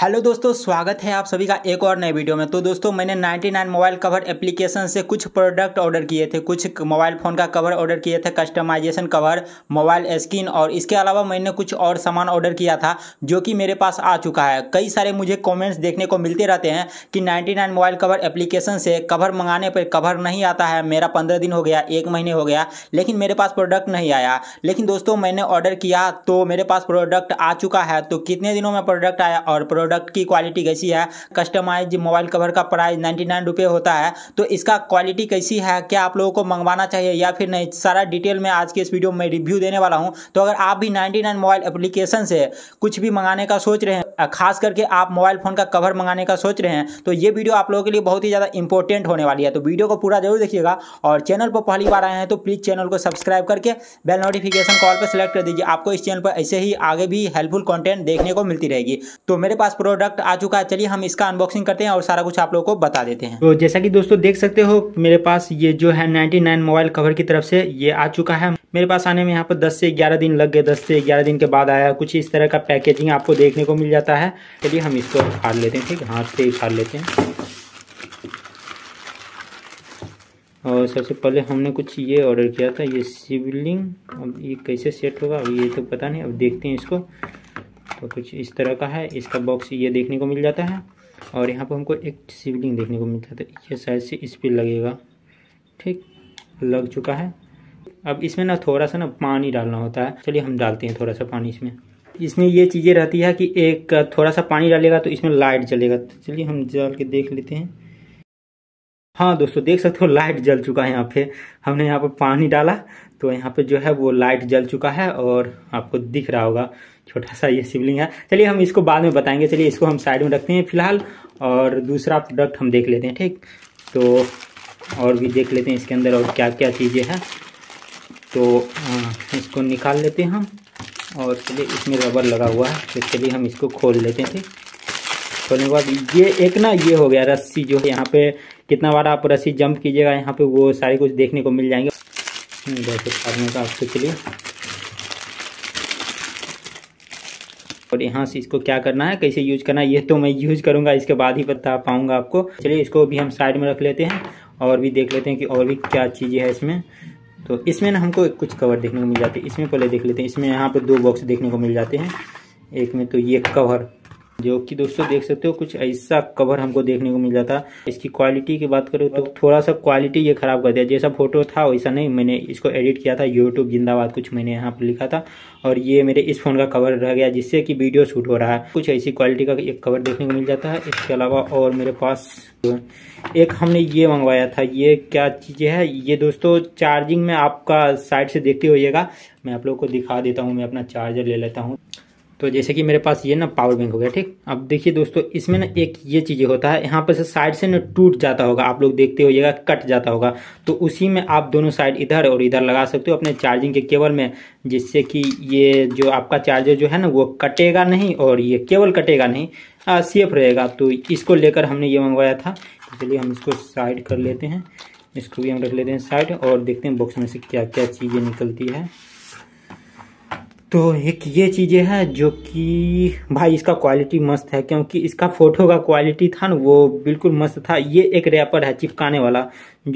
hello दोस्तों स्वागत है आप सभी का एक और नए वीडियो में तो दोस्तों मैंने 99 मोबाइल कवर एप्लीकेशन से कुछ प्रोडक्ट ऑर्डर किए थे कुछ मोबाइल फ़ोन का कवर ऑर्डर किए थे कस्टमाइजेशन कवर मोबाइल स्क्रीन और इसके अलावा मैंने कुछ और सामान ऑर्डर किया था जो कि मेरे पास आ चुका है कई सारे मुझे कॉमेंट्स देखने को मिलते रहते हैं कि नाइन्टी मोबाइल कवर एप्लीकेशन से कवर मंगाने पर कवर नहीं आता है मेरा पंद्रह दिन हो गया एक महीने हो गया लेकिन मेरे पास प्रोडक्ट नहीं आया लेकिन दोस्तों मैंने ऑर्डर किया तो मेरे पास प्रोडक्ट आ चुका है तो कितने दिनों में प्रोडक्ट आया और प्रोडक्ट की क्वालिटी कैसी है कस्टमाइज मोबाइल कवर का प्राइस नाइन्टी नाइन रुपये होता है तो इसका क्वालिटी कैसी है क्या आप लोगों को मंगवाना चाहिए या फिर नहीं सारा डिटेल में आज के इस वीडियो में रिव्यू देने वाला हूँ तो अगर आप भी नाइन्टी नाइन मोबाइल एप्लीकेशन से कुछ भी मंगाने का सोच रहे हैं खास करके आप मोबाइल फ़ोन का कवर मंगाने का सोच रहे हैं तो ये वीडियो आप लोगों के लिए बहुत ही ज़्यादा इंपॉर्टेंट होने वाली है तो वीडियो को पूरा जरूर देखिएगा और चैनल पर पहली बार आए हैं तो प्लीज़ चैनल को सब्सक्राइब करके बेल नोटिफिकेशन कॉल पर सेलेक्ट कर दीजिए आपको इस चैनल पर ऐसे ही आगे भी हेल्पफुल कॉन्टेंट देखने को मिलती रहेगी तो मेरे पास प्रोडक्ट आ चुका है चलिए हम इसका अनबॉक्सिंग करते हैं और सारा कुछ आप लोगों को बता देते हैं तो जैसा कि दोस्तों देख सकते हो मेरे पास ये जो है 99 मोबाइल कवर की तरफ से ये आ चुका है मेरे पास आने में यहाँ पर 10 से 11 दिन लग गए 10 से 11 दिन के बाद आया कुछ इस तरह का पैकेजिंग आपको देखने को मिल जाता है चलिए हम इसको उखाड़ लेते हैं ठीक है हाथ से उखाड़ लेते हैं और सबसे पहले हमने कुछ ये ऑर्डर किया था ये सिबलिंग अब ये कैसे सेट होगा अब ये तो पता नहीं अब देखते हैं इसको तो कुछ इस तरह का है इसका बॉक्स ये देखने को मिल जाता है और यहाँ पर हमको एक शिवलिंग देखने को मिल जाता है तो ये साइज से इस पर लगेगा ठीक लग चुका है अब इसमें ना थोड़ा सा ना पानी डालना होता है चलिए हम डालते हैं थोड़ा सा पानी इसमें इसमें ये चीज़ें रहती है कि एक थोड़ा सा पानी डालेगा तो इसमें लाइट जलेगा तो चलिए हम जल के देख लेते हैं हाँ दोस्तों देख सकते हो लाइट जल चुका है यहाँ पे हमने यहाँ पर पानी डाला तो यहाँ पे जो है वो लाइट जल चुका है और आपको दिख रहा होगा छोटा सा ये शिवलिंग है चलिए हम इसको बाद में बताएंगे चलिए इसको हम साइड में रखते हैं फिलहाल और दूसरा प्रोडक्ट हम देख लेते हैं ठीक तो और भी देख लेते हैं इसके अंदर और क्या क्या चीज़ें हैं तो इसको निकाल लेते हैं हम और चलिए इसमें रबर लगा हुआ है तो चलिए हम इसको खोल लेते हैं ठीक खोलने के बाद ये एक ना ये हो गया रस्सी जो है यहाँ पे कितना बार आप रस्सी जंप कीजिएगा यहाँ पे वो सारी कुछ देखने को मिल जाएंगे बहुत फार्मे तो आपको चलिए और यहाँ से इसको क्या करना है कैसे यूज करना है ये तो मैं यूज करूंगा इसके बाद ही बता पाऊंगा आपको चलिए इसको भी हम साइड में रख लेते हैं और भी देख लेते हैं कि और भी क्या चीज़ें है इसमें तो इसमें ना हमको कुछ कवर देखने को मिल जाते हैं इसमें पहले देख लेते हैं इसमें यहाँ पर दो बॉक्स देखने को मिल जाते हैं एक में तो ये कवर जो कि दोस्तों देख सकते हो कुछ ऐसा कवर हमको देखने को मिल जाता इसकी क्वालिटी की बात करूँ तो थोड़ा सा क्वालिटी ये खराब कर दिया जैसा फोटो था वैसा नहीं मैंने इसको एडिट किया था यूट्यूब जिंदाबाद कुछ मैंने यहाँ पर लिखा था और ये मेरे इस फ़ोन का कवर रह गया जिससे कि वीडियो शूट हो रहा है कुछ ऐसी क्वालिटी का एक कवर देखने को मिल जाता है इसके अलावा और मेरे पास एक हमने ये मंगवाया था ये क्या चीज है ये दोस्तों चार्जिंग में आपका साइड से देखते होइएगा मैं आप लोग को दिखा देता हूँ मैं अपना चार्जर ले लेता हूँ तो जैसे कि मेरे पास ये ना पावर बैंक हो गया ठीक अब देखिए दोस्तों इसमें ना एक ये चीज होता है यहाँ पर से साइड से ना टूट जाता होगा आप लोग देखते होइएगा कट जाता होगा तो उसी में आप दोनों साइड इधर और इधर लगा सकते हो अपने चार्जिंग के केबल में जिससे कि ये जो आपका चार्जर जो है ना वो कटेगा नहीं और ये केबल कटेगा नहीं सेफ रहेगा तो इसको लेकर हमने ये मंगवाया था तो चलिए हम इसको साइड कर लेते हैं इसको भी हम रख लेते हैं साइड और देखते हैं बॉक्स में से क्या क्या चीज़ें निकलती है तो एक ये चीज़ें हैं जो कि भाई इसका क्वालिटी मस्त है क्योंकि इसका फ़ोटो का क्वालिटी था ना वो बिल्कुल मस्त था ये एक रैपर है चिपकाने वाला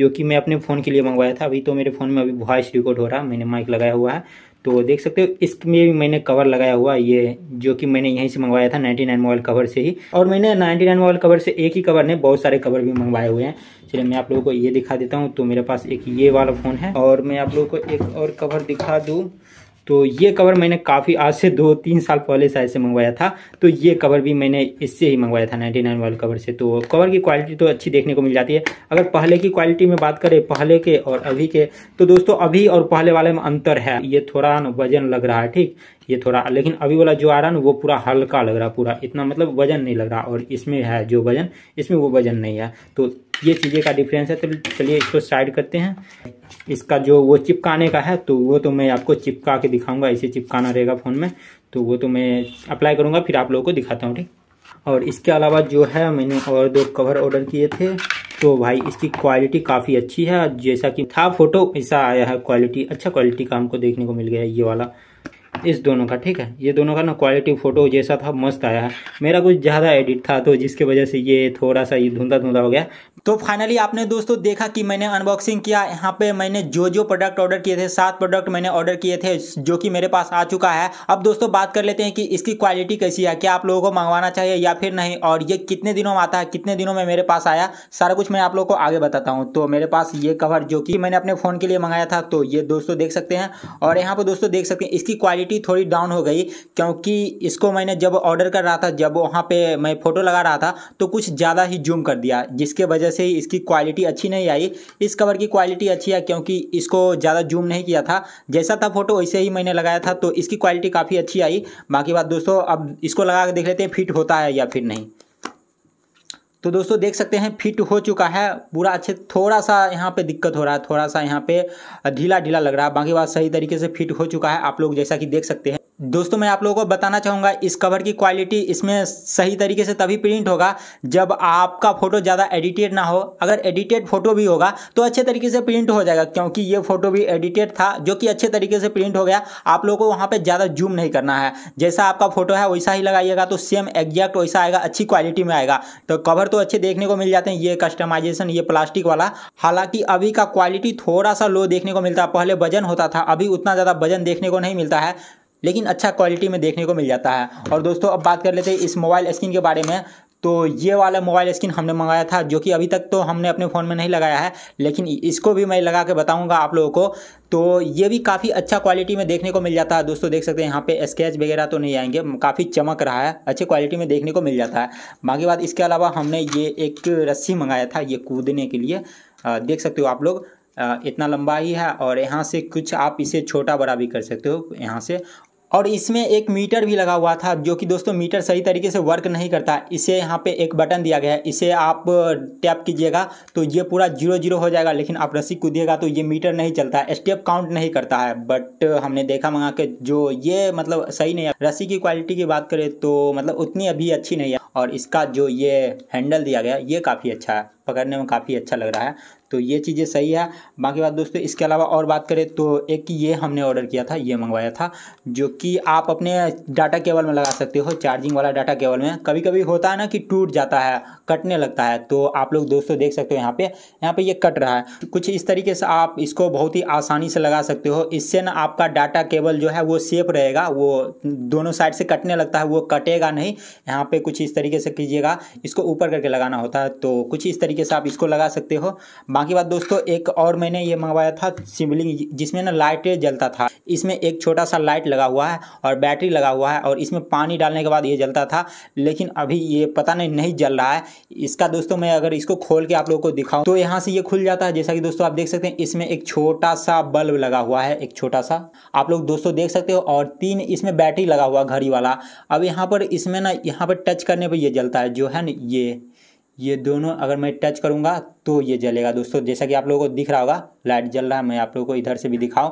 जो कि मैं अपने फ़ोन के लिए मंगवाया था अभी तो मेरे फ़ोन में अभी वॉइस रिकॉर्ड हो रहा है मैंने माइक लगाया हुआ है तो देख सकते हो इसमें भी मैंने कवर लगाया हुआ ये जो कि मैंने यहीं से मंगवाया था 99 मोबाइल कवर से ही और मैंने 99 मोबाइल कवर से एक ही कवर ने बहुत सारे कवर भी मंगवाए हुए हैं चलिए मैं आप लोगों को ये दिखा देता हूँ तो मेरे पास एक ये वाला फ़ोन है और मैं आप लोगों को एक और कवर दिखा दूँ तो ये कवर मैंने काफ़ी आज से दो तीन साल पहले शायद से मंगवाया था तो ये कवर भी मैंने इससे ही मंगवाया था नाइनटी नाइन वाले कवर से तो कवर की क्वालिटी तो अच्छी देखने को मिल जाती है अगर पहले की क्वालिटी में बात करें पहले के और अभी के तो दोस्तों अभी और पहले वाले में अंतर है ये थोड़ा वजन लग रहा है ठीक ये थोड़ा लेकिन अभी वाला जो आ रहा ना वो पूरा हल्का लग रहा पूरा इतना मतलब वजन नहीं लग रहा और इसमें है जो वजन इसमें वो वजन नहीं है तो ये चीज़ें का डिफरेंस है तो चलिए इसको साइड करते हैं इसका जो वो चिपकाने का है तो वो तो मैं आपको चिपका के दिखाऊंगा ऐसे चिपकाना रहेगा फ़ोन में तो वो तो मैं अप्लाई करूँगा फिर आप लोगों को दिखाता हूँ ठीक और इसके अलावा जो है मैंने और दो कवर ऑर्डर किए थे तो भाई इसकी क्वालिटी काफ़ी अच्छी है जैसा कि था फोटो ऐसा आया है क्वालिटी अच्छा क्वालिटी का हमको देखने को मिल गया ये वाला इस दोनों का ठीक है ये दोनों का ना क्वालिटी फ़ोटो जैसा था मस्त आया है मेरा कुछ ज़्यादा एडिट था तो जिसके वजह से ये थोड़ा सा ये धुंधा धुंधा हो गया तो फाइनली आपने दोस्तों देखा कि मैंने अनबॉक्सिंग किया यहाँ पे मैंने जो जो प्रोडक्ट ऑर्डर किए थे सात प्रोडक्ट मैंने ऑर्डर किए थे जो कि मेरे पास आ चुका है अब दोस्तों बात कर लेते हैं कि इसकी क्वालिटी कैसी है क्या आप लोगों को मंगवाना चाहिए या फिर नहीं और ये कितने दिनों में आता है कितने दिनों में मेरे पास आया सारा कुछ मैं आप लोग को आगे बताता हूँ तो मेरे पास ये कवर जो कि मैंने अपने फ़ोन के लिए मंगाया था तो ये दोस्तों देख सकते हैं और यहाँ पर दोस्तों देख सकते हैं इसकी क्वालिटी थोड़ी डाउन हो गई क्योंकि इसको मैंने जब ऑर्डर कर रहा था जब वहाँ पर मैं फ़ोटो लगा रहा था तो कुछ ज़्यादा ही जूम कर दिया जिसके वजह वजह से इसकी क्वालिटी अच्छी नहीं आई इस कवर की क्वालिटी अच्छी है क्योंकि इसको ज़्यादा जूम नहीं किया था जैसा था फोटो वैसे ही मैंने लगाया था तो इसकी क्वालिटी काफ़ी अच्छी आई बाकी बात दोस्तों अब इसको लगा के देख लेते हैं फिट होता है या फिर नहीं तो दोस्तों देख सकते हैं फिट हो चुका है पूरा अच्छे थोड़ा सा यहाँ पे दिक्कत हो रहा है थोड़ा सा यहाँ पे ढीला ढीला लग रहा है बाकी बात सही तरीके से फिट हो चुका है आप लोग जैसा कि देख सकते हैं दोस्तों मैं आप लोगों को बताना चाहूँगा इस कवर की क्वालिटी इसमें सही तरीके से तभी प्रिंट होगा जब आपका फ़ोटो ज़्यादा एडिटेड ना हो अगर एडिटेड फ़ोटो भी होगा तो अच्छे तरीके से प्रिंट हो जाएगा क्योंकि ये फ़ोटो भी एडिटेड था जो कि अच्छे तरीके से प्रिंट हो गया आप लोगों को वहाँ पर ज़्यादा जूम नहीं करना है जैसा आपका फ़ोटो है वैसा ही लगाइएगा तो सेम एग्जैक्ट वैसा आएगा अच्छी क्वालिटी में आएगा तो कवर तो अच्छे देखने को मिल जाते हैं ये कस्टमाइजेशन ये प्लास्टिक वाला हालाँकि अभी का क्वालिटी थोड़ा सा लो देखने को मिलता है पहले वजन होता था अभी उतना ज़्यादा वजन देखने को नहीं मिलता है लेकिन अच्छा क्वालिटी में देखने को मिल जाता है और दोस्तों अब बात कर लेते हैं इस मोबाइल स्क्रीन के बारे में तो ये वाला मोबाइल स्क्रीन हमने मंगाया था जो कि अभी तक तो हमने अपने फ़ोन में नहीं लगाया है लेकिन इसको भी मैं लगा के बताऊंगा आप लोगों को तो ये भी काफ़ी अच्छा क्वालिटी में देखने को मिल जाता है दोस्तों देख सकते हैं यहाँ पे स्केच वगैरह तो नहीं आएंगे काफ़ी चमक रहा है अच्छे क्वालिटी में देखने को मिल जाता है बाकी बात इसके अलावा हमने ये एक रस्सी मंगाया था ये कूदने के लिए देख सकते हो आप लोग इतना लंबा ही है और यहाँ से कुछ आप इसे छोटा बड़ा भी कर सकते हो यहाँ से और इसमें एक मीटर भी लगा हुआ था जो कि दोस्तों मीटर सही तरीके से वर्क नहीं करता इसे यहाँ पे एक बटन दिया गया है इसे आप टैप कीजिएगा तो ये पूरा जीरो जीरो हो जाएगा लेकिन आप रस्सी कूदिएगा तो ये मीटर नहीं चलता है स्टेप काउंट नहीं करता है बट हमने देखा मंगा के जो ये मतलब सही नहीं है रस्सी की क्वालिटी की बात करें तो मतलब उतनी अभी अच्छी नहीं है और इसका जो ये हैंडल दिया गया ये काफ़ी अच्छा है पकड़ने में काफ़ी अच्छा लग रहा है तो ये चीज़ें सही है बाकी बात दोस्तों इसके अलावा और बात करें तो एक ये हमने ऑर्डर किया था ये मंगवाया था जो कि आप अपने डाटा केबल में लगा सकते हो चार्जिंग वाला डाटा केबल में कभी कभी होता है ना कि टूट जाता है कटने लगता है तो आप लोग दोस्तों देख सकते हो यहाँ पे यहाँ पे ये कट रहा है कुछ इस तरीके से आप इसको बहुत ही आसानी से लगा सकते हो इससे ना आपका डाटा केबल जो है वो सेफ रहेगा वो दोनों साइड से कटने लगता है वो कटेगा नहीं यहाँ पर कुछ इस तरीके से कीजिएगा इसको ऊपर करके लगाना होता है तो कुछ इस तरीके से आप इसको लगा सकते हो बाकी बात दोस्तों एक और मैंने ये मंगवाया था सिबलिंग जिसमें ना लाइट जलता था इसमें एक छोटा सा लाइट लगा हुआ है और बैटरी लगा हुआ है और इसमें पानी डालने के बाद ये जलता था लेकिन अभी ये पता नहीं नहीं जल रहा है इसका दोस्तों मैं अगर इसको खोल के आप लोगों को दिखाऊं तो यहाँ से ये खुल जाता है जैसा कि दोस्तों आप देख सकते हैं इसमें एक छोटा सा बल्ब लगा हुआ है एक छोटा सा आप लोग दोस्तों देख सकते हो और तीन इसमें बैटरी लगा हुआ घड़ी वाला अब यहाँ पर इसमें ना यहाँ पर टच करने जब ये जलता है जो है ना ये ये दोनों अगर मैं टच करूंगा तो ये जलेगा दोस्तों जैसा कि आप लोगों को दिख रहा होगा लाइट जल रहा है मैं आप लोगों को इधर से भी दिखाऊं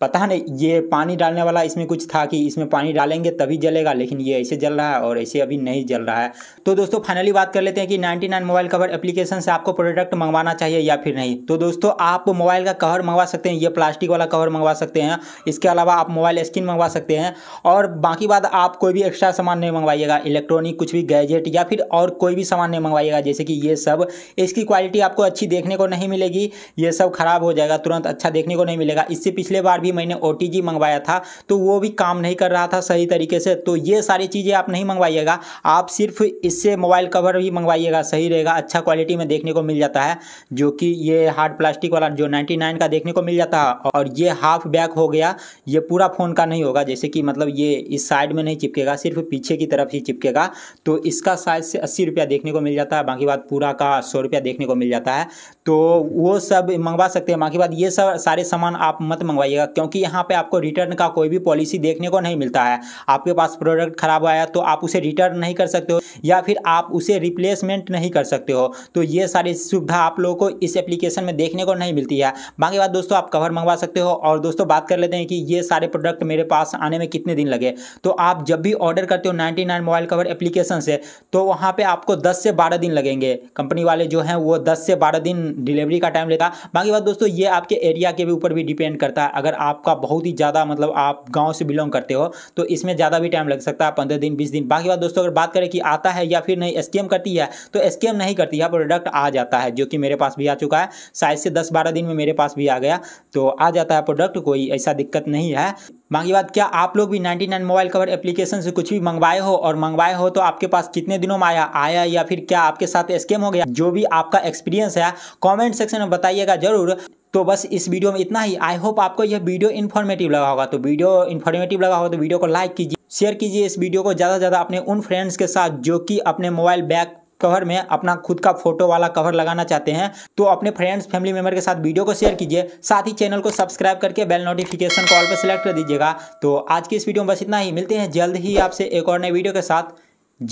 पता नहीं ये पानी डालने वाला इसमें कुछ था कि इसमें पानी डालेंगे तभी जलेगा लेकिन ये ऐसे जल रहा है और ऐसे अभी नहीं जल रहा है तो दोस्तों फाइनली बात कर लेते हैं कि 99 मोबाइल कवर एप्लीकेशन से आपको प्रोडक्ट मंगवाना चाहिए या फिर नहीं तो दोस्तों आप मोबाइल का कवर मंगवा सकते हैं ये प्लास्टिक वाला कवर मंगवा सकते हैं इसके अलावा आप मोबाइल स्क्रीन मंगवा सकते हैं और बाकी बात आप कोई भी एक्स्ट्रा सामान नहीं मंगवाइएगा इलेक्ट्रॉनिक कुछ भी गैजेट या फिर और कोई भी सामान नहीं मंगवाइएगा जैसे कि ये सब इसकी क्वालिटी आपको अच्छी देखने को नहीं मिलेगी ये सब खराब हो जाएगा तुरंत अच्छा देखने को नहीं मिलेगा इससे पिछले बार भी मैंने ओ मंगवाया था तो वो भी काम नहीं कर रहा था सही तरीके से तो ये सारी चीज़ें आप नहीं मंगवाइएगा आप सिर्फ इससे मोबाइल कवर भी मंगवाइएगा सही रहेगा अच्छा क्वालिटी में देखने को मिल जाता है जो कि ये हार्ड प्लास्टिक वाला जो नाइन का देखने को मिल जाता है और ये हाफ बैक हो गया ये पूरा फ़ोन का नहीं होगा जैसे कि मतलब ये इस साइड में नहीं चिपकेगा सिर्फ पीछे की तरफ ही चिपकेगा तो इसका साइज से अस्सी रुपया देखने को मिल जाता है बाकी बात पूरा का सौ रुपया देखने को मिल जाता है तो वो सब मंगवा सकते हैं बाकी बात ये सब सारे सामान आप मत मंगवाइएगा क्योंकि यहाँ पे आपको रिटर्न का कोई भी पॉलिसी देखने को नहीं मिलता है आपके पास प्रोडक्ट खराब आया तो आप उसे रिटर्न नहीं कर सकते हो या फिर आप उसे रिप्लेसमेंट नहीं कर सकते हो तो ये सारी सुविधा आप लोगों को इस एप्लीकेशन में देखने को नहीं मिलती है बाकी बात दोस्तों आप कवर मंगवा सकते हो और दोस्तों बात कर लेते हैं कि ये सारे प्रोडक्ट मेरे पास आने में कितने दिन लगे तो आप जब भी ऑर्डर करते हो 99 मोबाइल कवर एप्लीकेशन से तो वहाँ पर आपको दस से बारह दिन लगेंगे कंपनी वाले जो हैं वो दस से बारह दिन डिलीवरी का टाइम लेता बाकी बात दोस्तों ये आपके एरिया के भी ऊपर भी डिपेंड करता है अगर आपका बहुत ही ज़्यादा मतलब आप गाँव से बिलोंग करते हो तो इसमें ज़्यादा भी टाइम लग सकता है पंद्रह दिन बीस दिन बाकी बात दोस्तों अगर बात करें कि आता है या फिर नहीं एस करती है तो एस नहीं करती है प्रोडक्ट आ जाता है जो कि मेरे पास भी आ चुका है शायद से दस बारह दिन में मेरे पास भी आ गया तो आ जाता है प्रोडक्ट कोई ऐसा दिक्कत नहीं है बाकी बात क्या आप लोग भी 99 मोबाइल कवर एप्लीकेशन से कुछ भी मंगवाए हो और मंगवाए हो तो आपके पास कितने दिनों में आया आया या फिर क्या आपके साथ स्कैम हो गया जो भी आपका एक्सपीरियंस है कमेंट सेक्शन में बताइएगा जरूर तो बस इस वीडियो में इतना ही आई होप आपको यह वीडियो इन्फॉर्मेटिव लगा होगा तो वीडियो इन्फॉर्मेटिव लगा होगा तो वीडियो को लाइक कीजिए शेयर कीजिए इस वीडियो को ज़्यादा से ज़्यादा अपने उन फ्रेंड्स के साथ जो कि अपने मोबाइल बैग कवर में अपना खुद का फोटो वाला कवर लगाना चाहते हैं तो अपने फ्रेंड्स फैमिली मेम्बर के साथ वीडियो को शेयर कीजिए साथ ही चैनल को सब्सक्राइब करके बेल नोटिफिकेशन कॉल पर सेलेक्ट कर दीजिएगा तो आज की इस वीडियो में बस इतना ही मिलते हैं जल्द ही आपसे एक और नए वीडियो के साथ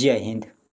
जय हिंद